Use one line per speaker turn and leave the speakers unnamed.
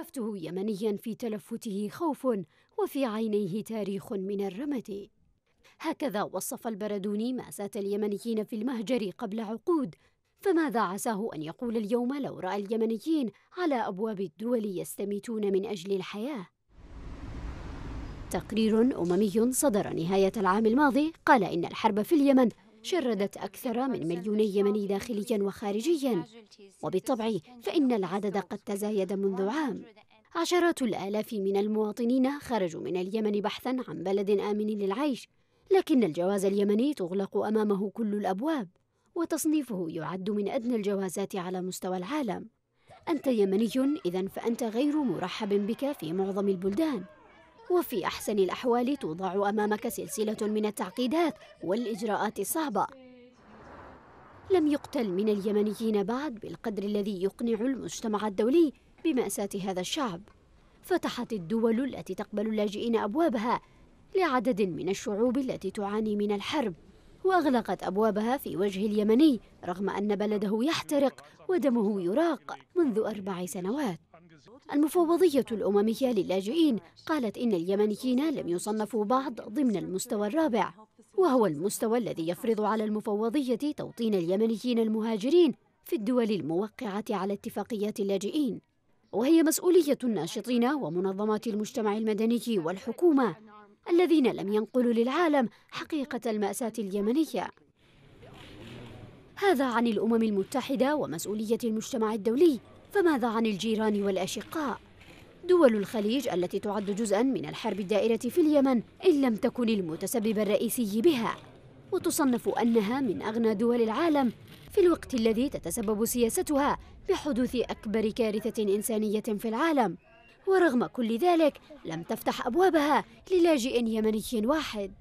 عرفته يمنيا في تلفته خوف وفي عينيه تاريخ من الرمد هكذا وصف البردوني مأساة اليمنيين في المهجر قبل عقود فماذا عساه أن يقول اليوم لو رأى اليمنيين على أبواب الدول يستميتون من أجل الحياة تقرير أممي صدر نهاية العام الماضي قال إن الحرب في اليمن شردت أكثر من مليون يمني داخليا وخارجيا وبالطبع فإن العدد قد تزايد منذ عام عشرات الآلاف من المواطنين خرجوا من اليمن بحثا عن بلد آمن للعيش لكن الجواز اليمني تغلق أمامه كل الأبواب وتصنيفه يعد من أدنى الجوازات على مستوى العالم أنت يمني إذا فأنت غير مرحب بك في معظم البلدان وفي أحسن الأحوال توضع أمامك سلسلة من التعقيدات والإجراءات الصعبة لم يقتل من اليمنيين بعد بالقدر الذي يقنع المجتمع الدولي بمأساة هذا الشعب فتحت الدول التي تقبل اللاجئين أبوابها لعدد من الشعوب التي تعاني من الحرب وأغلقت أبوابها في وجه اليمني رغم أن بلده يحترق ودمه يراق منذ أربع سنوات المفوضية الأممية للاجئين قالت إن اليمنيين لم يصنفوا بعض ضمن المستوى الرابع وهو المستوى الذي يفرض على المفوضية توطين اليمنيين المهاجرين في الدول الموقعة على اتفاقيات اللاجئين وهي مسؤولية الناشطين ومنظمات المجتمع المدني والحكومة الذين لم ينقلوا للعالم حقيقة المأساة اليمنية هذا عن الأمم المتحدة ومسؤولية المجتمع الدولي فماذا عن الجيران والأشقاء؟ دول الخليج التي تعد جزءا من الحرب الدائرة في اليمن إن لم تكن المتسبب الرئيسي بها وتصنف أنها من أغنى دول العالم في الوقت الذي تتسبب سياستها بحدوث أكبر كارثة إنسانية في العالم ورغم كل ذلك لم تفتح أبوابها للاجئ يمني واحد